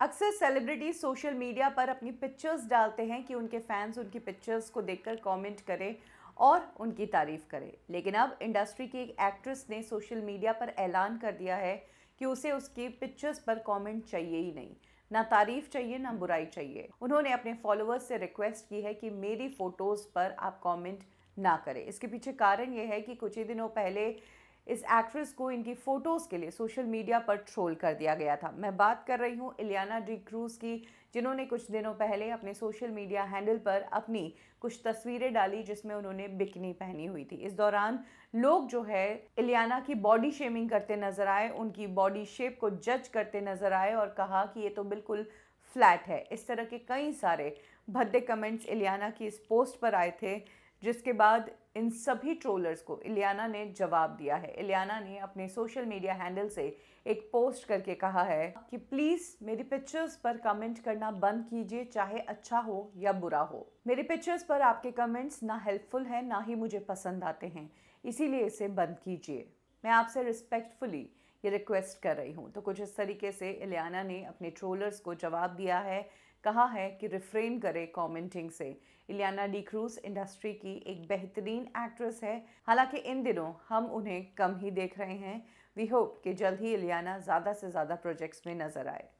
अक्सर celebrities social media पर अपनी पिक्चर्स डालते हैं कि उनके फैंस उनकी पिक्चर्स को देखकर कमेंट करें और उनकी तारीफ़ करें लेकिन अब इंडस्ट्री की एक एक्ट्रेस ने सोशल मीडिया पर ऐलान कर दिया है कि उसे उसकी पिक्चर्स पर कमेंट चाहिए ही नहीं ना तारीफ़ चाहिए ना बुराई चाहिए उन्होंने अपने फॉलोअर्स से रिक्वेस्ट की है कि मेरी फ़ोटोज़ पर आप कमेंट ना करें इसके पीछे कारण ये है कि कुछ ही दिनों पहले इस एक्ट्रेस को इनकी फ़ोटोज़ के लिए सोशल मीडिया पर ट्रोल कर दिया गया था मैं बात कर रही हूँ इलियाना डी क्रूज़ की जिन्होंने कुछ दिनों पहले अपने सोशल मीडिया हैंडल पर अपनी कुछ तस्वीरें डाली जिसमें उन्होंने बिकनी पहनी हुई थी इस दौरान लोग जो है इलियाना की बॉडी शेमिंग करते नज़र आए उनकी बॉडी शेप को जज करते नज़र आए और कहा कि ये तो बिल्कुल फ्लैट है इस तरह के कई सारे भद्दे कमेंट्स इलियाना की इस पोस्ट पर आए थे जिसके बाद इन सभी ट्रोलर्स को इलियाना ने जवाब दिया है इलियाना ने अपने सोशल मीडिया हैंडल से एक पोस्ट करके कहा है कि प्लीज़ मेरी पिक्चर्स पर कमेंट करना बंद कीजिए चाहे अच्छा हो या बुरा हो मेरी पिक्चर्स पर आपके कमेंट्स ना हेल्पफुल हैं ना ही मुझे पसंद आते हैं इसीलिए इसे बंद कीजिए मैं आपसे रिस्पेक्टफुली ये रिक्वेस्ट कर रही हूँ तो कुछ इस तरीके से इलियाना ने अपने ट्रोलर्स को जवाब दिया है कहा है कि रिफ्रेन करे कमेंटिंग से इलियाना डी क्रूज इंडस्ट्री की एक बेहतरीन एक्ट्रेस है हालांकि इन दिनों हम उन्हें कम ही देख रहे हैं वी होप कि जल्द ही इलियाना ज़्यादा से ज़्यादा प्रोजेक्ट्स में नजर आए